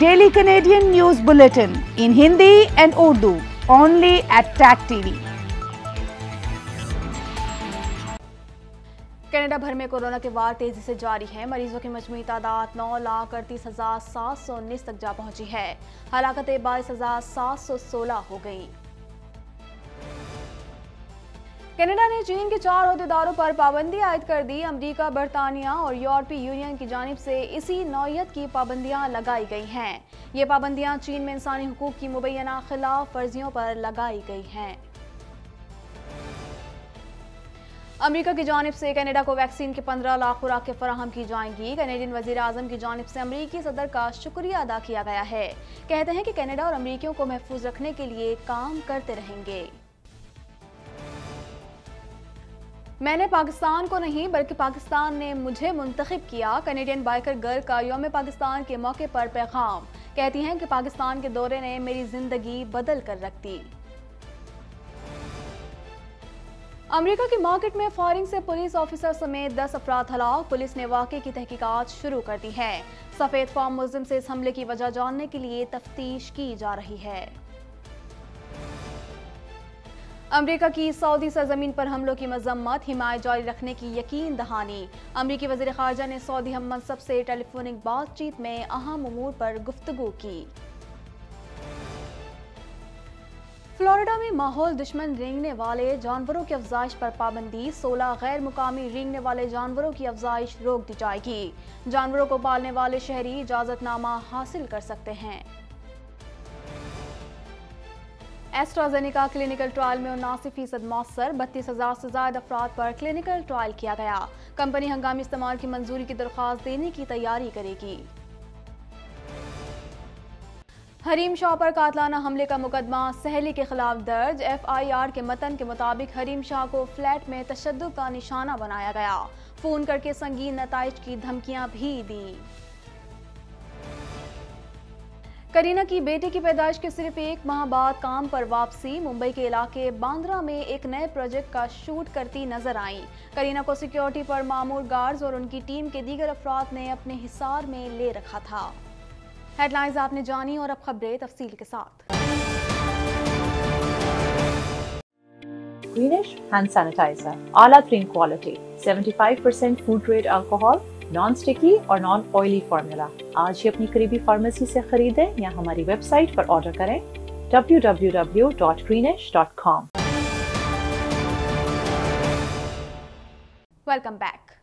Daily Canadian news bulletin in Hindi and Urdu only at Tag TV Canada भर में corona के वार तेजी से जारी है मरीजों की मजमू तादाद नौ लाख अड़तीस हजार सात सौ उन्नीस तक जा पहुंची है हालांकि बाईस हजार सात सौ सोलह हो गई कनाडा ने चीन के चार अहदेदारों पर पाबंदी आयद कर दी अमेरिका बरतानिया और यूरोपीय यूनियन की जानब से इसी नौयत की पाबंदियां लगाई गई हैं ये पाबंदियां चीन में इंसानी हकूक़ की मुबैना खिलाफ वर्जियों पर लगाई गई हैं अमेरिका की जानब से कनाडा को वैक्सीन के 15 लाख खुराकें फराहम की जाएंगी कनेडियन वजी अजम की जानब से अमरीकी सदर का शुक्रिया अदा किया गया है कहते हैं कि कनाडा और अमरीकियों को महफूज रखने के लिए काम करते रहेंगे मैंने पाकिस्तान को नहीं बल्कि पाकिस्तान ने मुझे मुंतखब किया कनेडियन बाइकर गर्ल का योम पाकिस्तान के मौके पर पैगाम कहती हैं कि पाकिस्तान के दौरे ने मेरी ज़िंदगी बदल कर रख दी अमेरिका की मार्केट में फायरिंग से पुलिस ऑफिसर समेत 10 अफराध हलाक पुलिस ने वाकई की तहकीकात शुरू कर दी है सफ़ेद फॉर्म मुलिम से इस हमले की वजह जानने के लिए तफ्तीश की जा रही है अमरीका की सऊदी सरजमीन पर हमलों की मजम्मत हिमायत जारी रखने की यकीन दहानी अमरीकी वजी खारजा ने सऊदी हम मनसब से टेलीफोनिक बातचीत में अहम अमूर पर गुफ्तु की फ्लोरिडा में माहौल दुश्मन रेंगने वाले जानवरों की अफजाइश पर पाबंदी सोलह गैर मुकामी रेंगने वाले जानवरों की अफजाइश रोक दी जाएगी जानवरों को पालने वाले शहरी इजाजतनामा हासिल कर सकते हैं एस्ट्राजेनिका क्लिनिकल ट्रायल में उन्नासी फीसद मौसर बत्तीस हज़ार से ज्यादा अफराद पर क्लिनिकल ट्रायल किया गया कंपनी हंगामी इस्तेमाल की मंजूरी की दरख्वास्त देने की तैयारी करेगी हरीम शाह पर कातलाना हमले का मुकदमा सहेली के खिलाफ दर्ज एफ आई आर के मतन के मुताबिक हरीम शाह को फ्लैट में तशद का निशाना बनाया गया फ़ोन करके संगीन नतज की धमकियां भी दी करीना की बेटी की पैदाइश के सिर्फ एक माह बाद काम पर वापसी मुंबई के इलाके बांद्रा में एक नए प्रोजेक्ट का शूट करती नजर आई करीना को सिक्योरिटी पर मामूर गार्ड्स और उनकी टीम के दीगर अफराद ने अपने हिसार में ले रखा था हेडलाइंस आपने जानी और अब खबरें तफसील के साथ greenish hand sanitizer, ala trin quality, 75% food grade alcohol, non-sticky or non-oily formula. आज ही अपनी करीबी फार्मेसी से खरीदें या हमारी वेबसाइट पर ऑर्डर करें www.greenish.com वेलकम बैक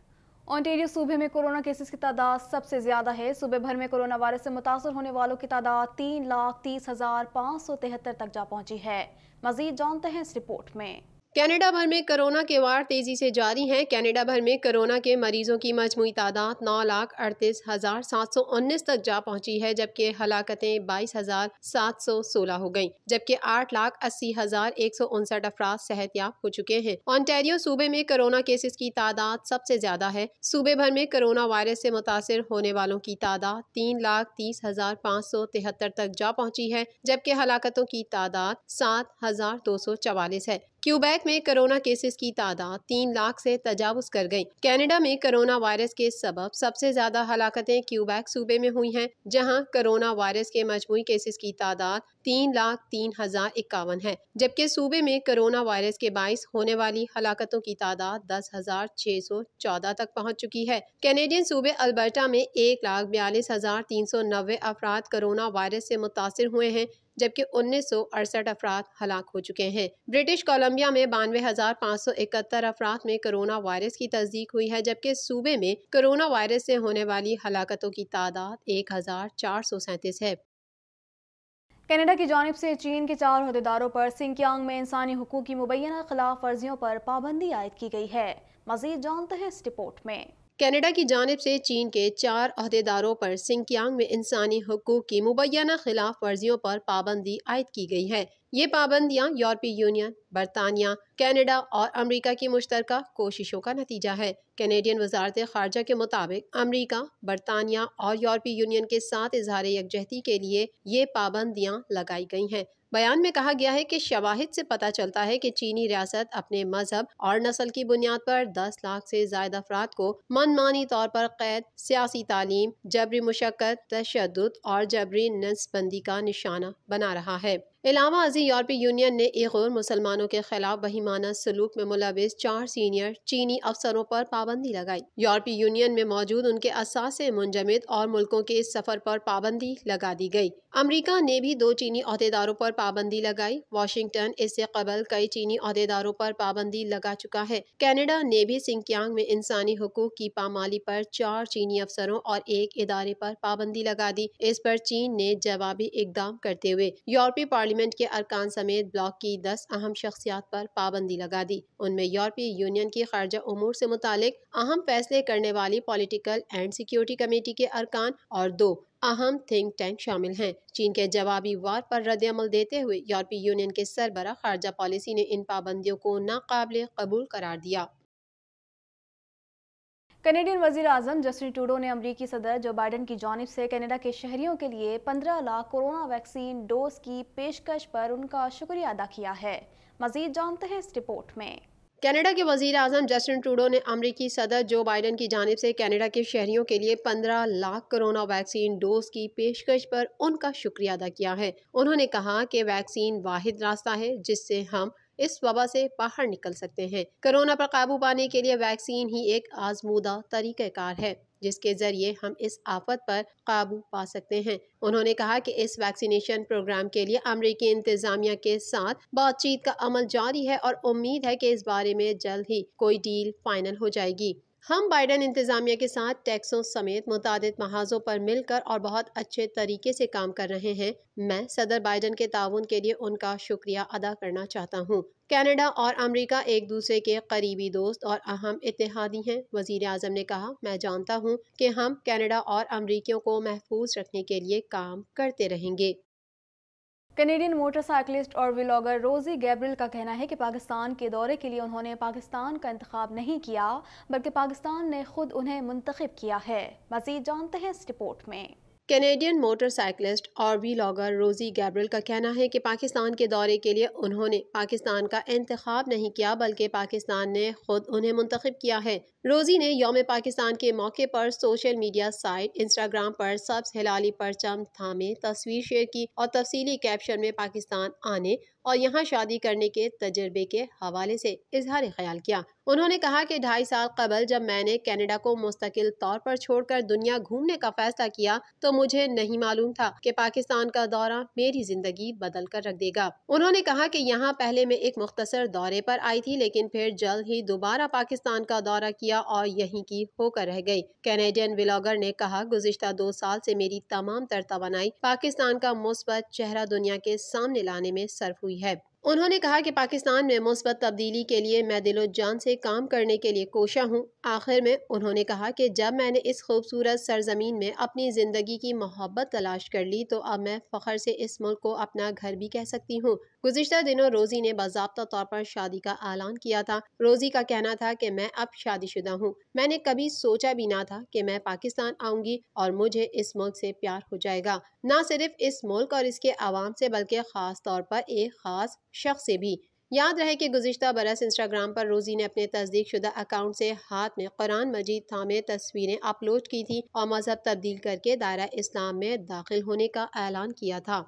ऑन्टेरियो सूबे में कोरोना केसेस की तादाद सबसे ज़्यादा है सूबे भर में कोरोना वायरस से मुतासर होने वालों की तादाद तीन लाख तीस हज़ार पाँच सौ तिहत्तर तक जा पहुंची है मजीद जानते हैं इस रिपोर्ट में कनाडा भर में कोरोना के वार तेज़ी से जारी हैं कनाडा भर में कोरोना के मरीजों की मजमू तादाद नौ लाख अड़तीस हज़ार सात सौ उन्नीस तक जा पहुंची है जबकि हलाकतें बाईस हज़ार सात सौ सोलह हो गयी जबकि आठ लाख अस्सी हज़ार एक सौ उनसठ अफराज सेहत याब हो चुके हैं ऑनटेरियो सूबे में कोरोना केसेस की तादाद सबसे ज़्यादा है सूबे भर में कोरोना वायरस से मुतासर होने वालों की तादाद तीन लाख तीस हज़ार पाँच सौ तिहत्तर तक जा पहुँची है जबकि हलाकतों की तादाद सात हज़ार दो सौ चवालीस है क्यूबैक में कोरोना केसेस की तादाद तीन लाख से तजावज कर गई कनाडा में कोरोना वायरस के सबब सबसे ज्यादा हलाकतें क्यूबैक सूबे में हुई हैं जहां कोरोना वायरस के मजमू केसेस की तादाद तीन लाख तीन हजार इक्यावन है जबकि सूबे में कोरोना वायरस के बायस होने वाली हलाकतों की तादाद दस हजार छह सौ चौदह तक पहुँच चुकी है कैनेडियन सूबे अल्बर्टा में एक लाख बयालीस हजार तीन सौ नब्बे अफराद कोरोना वायरस से मुतासर हुए हैं जबकि उन्नीस सौ अड़सठ अफराद हलाक हो चुके हैं ब्रिटिश कोलंबिया में बानवे हजार पाँच सौ इकहत्तर अफराद में कोरोना वायरस की तस्दीक हुई है जबकि सूबे में कोरोना वायरस से होने वाली हलाकतों की तादाद एक हजार चार सौ सैंतीस है कनाडा की जानब से चीन के चार अहदेदारों पर सिंकियांग में इंसानी हकूक़ की मुबैना खिलाफ वर्जियों पर पाबंदी आयद की गई है मजीद जानते हैं इस रिपोर्ट में कनाडा की जानब से चीन के चार अहदेदारों पर सिंकियांग में इंसानी हकूक़ की मुबैना खिलाफ वर्जियों पर पाबंदी आयद की गई है ये पाबंदियाँ यूरोपीय यूनियन बरतानिया कनाडा और अमेरिका की मुश्तरक कोशिशों का नतीजा है कैनेडियन वजारत खारजा के मुताबिक अमेरिका बरतानिया और यूरोपीय यूनियन के साथ इजहार यकजहती के लिए ये पाबंदियाँ लगाई गई हैं बयान में कहा गया है कि शवाहिद से पता चलता है कि चीनी रियासत अपने मजहब और नस्ल की बुनियाद पर 10 लाख से ज्यादा अफराद को मनमानी तौर पर कैद सियासी तालीम जबरी मुशक्क़त तशद और जबरी नसबंदी का निशाना बना रहा है इलामा अजी यूरोपीय यूनियन ने और मुसलमानों के खिलाफ बहिमाना सलूक में मुलविस चार सीनियर चीनी अफसरों पर पाबंदी लगाई यूरोपीय यूनियन में मौजूद उनके असास मुंजमद और मुल्कों के इस सफर पर पाबंदी लगा दी गई अमरीका ने भी दो चीनी अहदेदारों पर पाबंदी लगाई वाशिंगटन इससे कबल कई चीनी अहदेदारों पर पाबंदी लगा चुका है कैनेडा ने भी सिंकियांग में इंसानी हकूक की पामाली पर चार चीनी अफसरों और एक इदारे पर पाबंदी लगा दी इस पर चीन ने जवाबी इकदाम करते हुए यूरोपीय पार्लियामेंट पार्लियामेंट के अरकान समेत ब्लॉक की दस अहम शख्सियात पर पाबंदी लगा दी उनमें यूरोपीय यूनियन की खारजा उमूर से मुतालिक अहम फैसले करने वाली पॉलिटिकल एंड सिक्योरिटी कमेटी के अरकान और दो अहम थिंक टैंक शामिल हैं चीन के जवाबी वार पर रद्दमल देते हुए यूरोपीय यूनियन के सरबरा खारजा पॉलिसी ने इन पाबंदियों को नाकबले कबूल करार दिया कैनेडियन वजीर अजम जस्टिन टूडो ने अमरीकी सदर जो बाइडन की जानब से कैनेडा के शहरियों के लिए 15 लाख कोरोना वैक्सीन डोज की पेशकश पर उनका शुक्रिया अदा किया है मजीद जानते हैं इस रिपोर्ट में कनाडा के वजीर अजम जस्टिन ट्रूडो ने अमरीकी सदर जो बाइडन की जानब से कनाडा के शहरियों के लिए 15 लाख कोरोना वैक्सीन डोज की पेशकश पर उनका शुक्रिया अदा किया है उन्होंने कहा कि वैक्सीन वाहिद रास्ता है जिससे हम इस वबा से बाहर निकल सकते हैं कोरोना पर काबू पाने के लिए वैक्सीन ही एक आजमूदा तरीक़ार है जिसके जरिए हम इस आफत पर काबू पा सकते हैं उन्होंने कहा कि इस वैक्सीनेशन प्रोग्राम के लिए अमरीकी इंतजामिया के साथ बातचीत का अमल जारी है और उम्मीद है कि इस बारे में जल्द ही कोई डील फाइनल हो जाएगी हम बाइडन इंतज़ामिया के साथ टैक्सों समेत मुतद महाजों पर मिलकर और बहुत अच्छे तरीके से काम कर रहे हैं मैं सदर बाइडन के ताउन के लिए उनका शुक्रिया अदा करना चाहता हूँ कनाडा और अमेरिका एक दूसरे के करीबी दोस्त और अहम इतिहादी हैं वजीर अजम ने कहा मैं जानता हूँ कि हम कनाडा और अमरीकियों को महफूज रखने के लिए काम करते रहेंगे कनेडियन मोटरसाइकिलिस्ट और व्लॉगर रोजी गैब्रिल का कहना है कि पाकिस्तान के दौरे के लिए उन्होंने पाकिस्तान का इंतखब नहीं किया बल्कि पाकिस्तान ने खुद उन्हें मुंतखब किया है मजीद जानते हैं इस रिपोर्ट में कैनेडियन मोटरसाइकिलिस्ट और व्लॉगर रोजी गैब्रिल का कहना है कि पाकिस्तान के दौरे के लिए उन्होंने पाकिस्तान का इंतखब नहीं किया बल्कि पाकिस्तान ने खुद उन्हें मुंतखब किया है रोज़ी ने योम पाकिस्तान के मौके पर सोशल मीडिया साइट इंस्टाग्राम पर सब्स हिलाली परचम थामे तस्वीर शेयर की और तफसीली कैप्शन में पाकिस्तान आने और यहाँ शादी करने के तजर्बे के हवाले से इजहार ख्याल किया उन्होंने कहा कि ढाई साल कबल जब मैंने कनाडा को मुस्तकिल तौर पर छोड़कर दुनिया घूमने का फैसला किया तो मुझे नहीं मालूम था कि पाकिस्तान का दौरा मेरी जिंदगी बदल कर रख देगा उन्होंने कहा कि यहाँ पहले मैं एक मुख्तसर दौरे पर आई थी लेकिन फिर जल्द ही दोबारा पाकिस्तान का दौरा किया किया और यहीं की होकर रह गई कैनेडियन व्लॉगर ने कहा गुजशत दो साल से मेरी तमाम तर तोानाई पाकिस्तान का मुस्बत चेहरा दुनिया के सामने लाने में सर्फ हुई है उन्होंने कहा कि पाकिस्तान में मुस्बत तब्दीली के लिए मैं दिलो जान से काम करने के लिए कोशा हूँ आखिर में उन्होंने कहा कि जब मैंने इस खूबसूरत सरजमीन में अपनी ज़िंदगी की मोहब्बत तलाश कर ली तो अब मैं फखर से इस मुल्क को अपना घर भी कह सकती हूँ गुजशत दिनों रोज़ी ने बाबा तौर पर शादी का ऐलान किया था रोज़ी का कहना था कि मैं अब शादीशुदा हूँ मैंने कभी सोचा भी ना था कि मैं पाकिस्तान आऊँगी और मुझे इस मुल्क से प्यार हो जाएगा न सिर्फ इस मुल्क और इसके आवाम से बल्कि ख़ास तौर पर एक ख़ास शख्स से भी याद रहे कि गुजशत बरस इंस्टाग्राम पर रोज़ी ने अपने तस्दीक शुदा अकाउंट से हाथ में कुरान मजीद थामे तस्वीरें अपलोड की थी और मजहब तब्दील करके दायरा इस्लाम में दाखिल होने का ऐलान किया था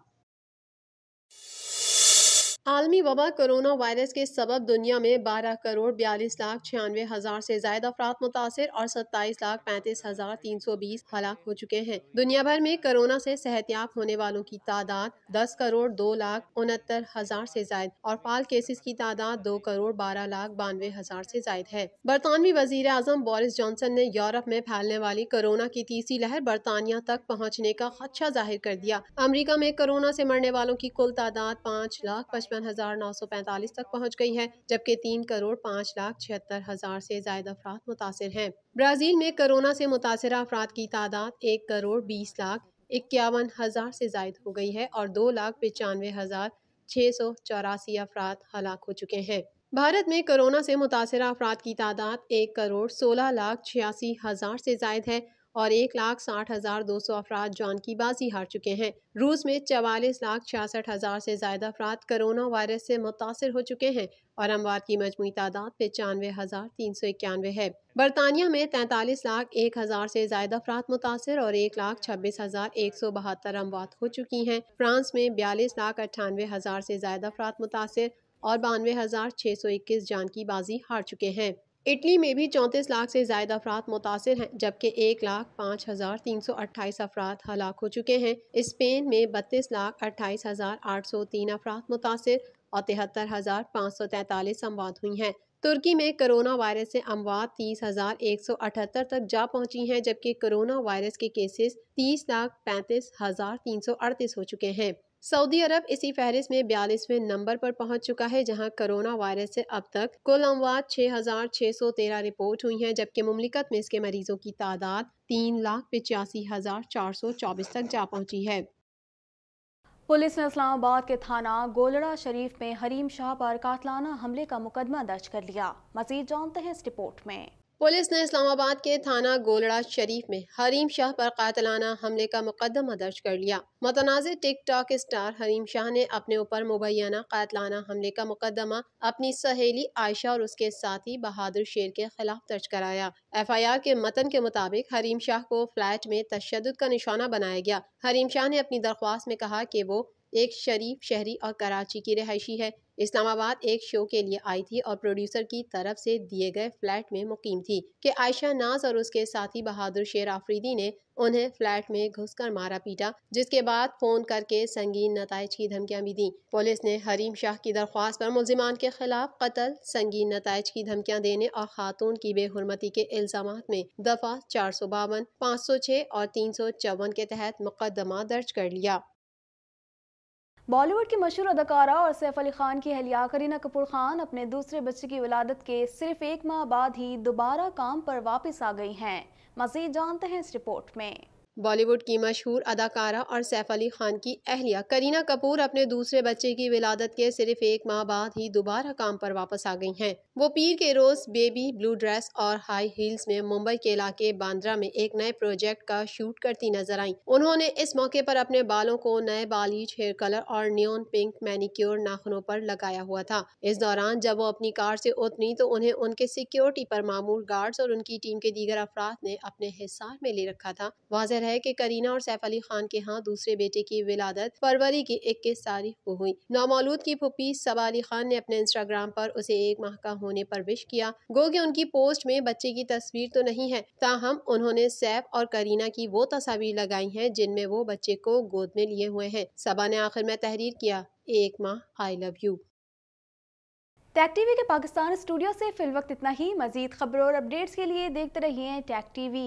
आलमी वबा कोरोना वायरस के सबब दुनिया में 12 करोड़ बयालीस लाख छियानवे हज़ार से ज्यादा अफराद मुतासर और 27 लाख पैंतीस हज़ार तीन सौ बीस हलाक हो चुके हैं दुनिया भर में कोरोना से सेहतियाब होने वालों की तादाद 10 करोड़ दो लाख उनहत्तर हज़ार से जायद और फाल केसेस की तादाद दो करोड़ बारह लाख बानवे हज़ार से जायद है बरतानवी वजीर अजम बोरिस जॉनसन ने यूरोप में फैलने वाली कोरोना की तीसरी लहर बरतानिया तक पहुँचने का खदशा जाहिर कर दिया अमरीका में कोरोना ऐसी मरने वालों की कुल तादाद पाँच लाख पचपन पचपन हज़ार नौ सौ पैंतालीस तक पहुँच गई है जबकि तीन करोड़ पाँच लाख छिहत्तर हज़ार से ज्यादा अफराद मुतासर हैं ब्राज़ील में कोरोना से मुतासर अफराद की तादाद एक करोड़ बीस लाख इक्यावन हज़ार से जायद हो गई है और दो लाख पचानवे हज़ार छः सौ चौरासी अफराद हलाक हो चुके हैं भारत में कोरोना से मुतासर अफराद की तादाद एक करोड़ सोलह लाख छियासी हज़ार से जायद है और एक लाख साठ हज़ार दो सौ अफराद जान की बाजी हार चुके हैं रूस में चवालीस लाख छियासठ हज़ार से ज़्यादा अफराद करोना वायरस से मुतासर हो चुके हैं और अमवात की मजमू तादाद पचानवे हज़ार तीन सौ इक्यानवे है बरतानिया में तैंतालीस लाख एक हज़ार से ज़्यादा अफराद मुतासर और एक लाख छब्बीस हज़ार एक सौ बहत्तर अमवात हो चुकी हैं फ्रांस में बयालीस लाख अट्ठानवे हज़ार से ज़्यादा अफराद मुतासर और बानवे हज़ार छः सौ इक्कीस जान की बाजी हार चुके हैं इटली में भी चौंतीस लाख से ज्यादा अफराद मुतासर हैं जबकि एक लाख पाँच हज़ार तीन सौ अट्ठाईस अफराद हलाक हो चुके हैं स्पेन में बत्तीस लाख अट्ठाईस हज़ार आठ सौ तीन अफराद मुतासर और तिहत्तर हज़ार पाँच सौ तैंतालीस अमवात हुई हैं तुर्की में कोरोना वायरस से अमवात तीस हज़ार एक सौ अठहत्तर तक जा पहुँची हैं जबकि कोरोना वायरस के केसेस तीस लाख पैंतीस हज़ार तीन सौ अड़तीस हो चुके हैं सऊदी अरब इसी फहरिस्त में बयालीसवें नंबर पर पहुंच चुका है जहां कोरोना वायरस से अब तक कुल अमवात 6,613 रिपोर्ट हुई हैं जबकि मुमलिकत में इसके मरीजों की तादाद तीन लाख पिचासी हज़ार चार सौ चौबीस तक जा पहुंची है पुलिस ने इस्लामाबाद के थाना गोलड़ा शरीफ में हरीम शाह पर कातलाना हमले का मुकदमा दर्ज कर लिया मजीद जानते हैं इस रिपोर्ट में पुलिस ने इस्लामाबाद के थाना गोलड़ा शरीफ में हरीम शाह पर कातलाना हमले का मुकदमा दर्ज कर लिया मतनाज़ टिकटॉक स्टार हरीम शाह ने अपने ऊपर मुबैना कातलाना हमले का मुकदमा अपनी सहेली आयशा और उसके साथी बहादुर शेर के खिलाफ दर्ज कराया एफ आई आर के मतन के मुताबिक हरीम शाह को फ्लैट में तशद का निशाना बनाया गया हरीम शाह ने अपनी दरख्वास्त में कहा कि वो एक शरीफ शहरी और कराची की रहायशी है इस्लामाबाद एक शो के लिए आई थी और प्रोड्यूसर की तरफ से दिए गए फ्लैट में मुकीम थी कि आयशा नाज और उसके साथी बहादुर शेर आफरीदी ने उन्हें फ्लैट में घुसकर मारा पीटा जिसके बाद फोन करके संगीन नतज की धमकियां भी दी पुलिस ने हरीम शाह की दरख्वास्त पर मुलजिमान के खिलाफ कत्ल संगीन नतज की धमकियां देने और खातून की बेहरमती के इल्जाम में दफा चार सौ बावन पाँच सौ छः और तीन सौ चौवन के तहत मुकदमा दर्ज कर लिया बॉलीवुड की मशहूर अदाकारा और सैफ अली खान की अहलिया करीना कपूर खान अपने दूसरे बच्चे की विलादत के सिर्फ एक माह बाद ही दोबारा काम पर वापस आ गई हैं मजीद जानते हैं इस रिपोर्ट में बॉलीवुड की मशहूर अदाकारा और सैफ अली खान की अहलिया करीना कपूर अपने दूसरे बच्चे की विलादत के सिर्फ एक माह बाद ही दोबारा काम पर वापस आ गई हैं वो पीर के रोज बेबी ब्लू ड्रेस और हाई हील्स में मुंबई के इलाके बांद्रा में एक नए प्रोजेक्ट का शूट करती नजर आई उन्होंने इस मौके पर अपने बालों को नए बालीच हेयर कलर और न्योन पिंक मैनिक्योर नाखनों पर लगाया हुआ था इस दौरान जब वो अपनी कार से उतरी तो उन्हें उनके सिक्योरिटी पर मामूल गार्ड्स और उनकी टीम के दीगर अफराद ने अपने हिसार में ले रखा था वाजह है कि करीना और सैफ अली खान के यहाँ दूसरे बेटे की विलादत फरवरी की इक्कीस तारीख को हुई नौमौलूद की फुपी सबा अली खान ने अपने इंस्टाग्राम पर उसे एक माह का होने पर विश किया गो की उनकी पोस्ट में बच्चे की तस्वीर तो नहीं है ताहम उन्होंने सैफ और करीना की वो तस्वीर लगाई है जिनमें वो बच्चे को गोद में लिए हुए हैं सबा ने आखिर में तहरीर किया एक माह I love you Tag TV के पाकिस्तान स्टूडियो से फिल वक्त इतना ही मजीद खबरों और अपडेट्स के लिए देखते रहिए टैक टीवी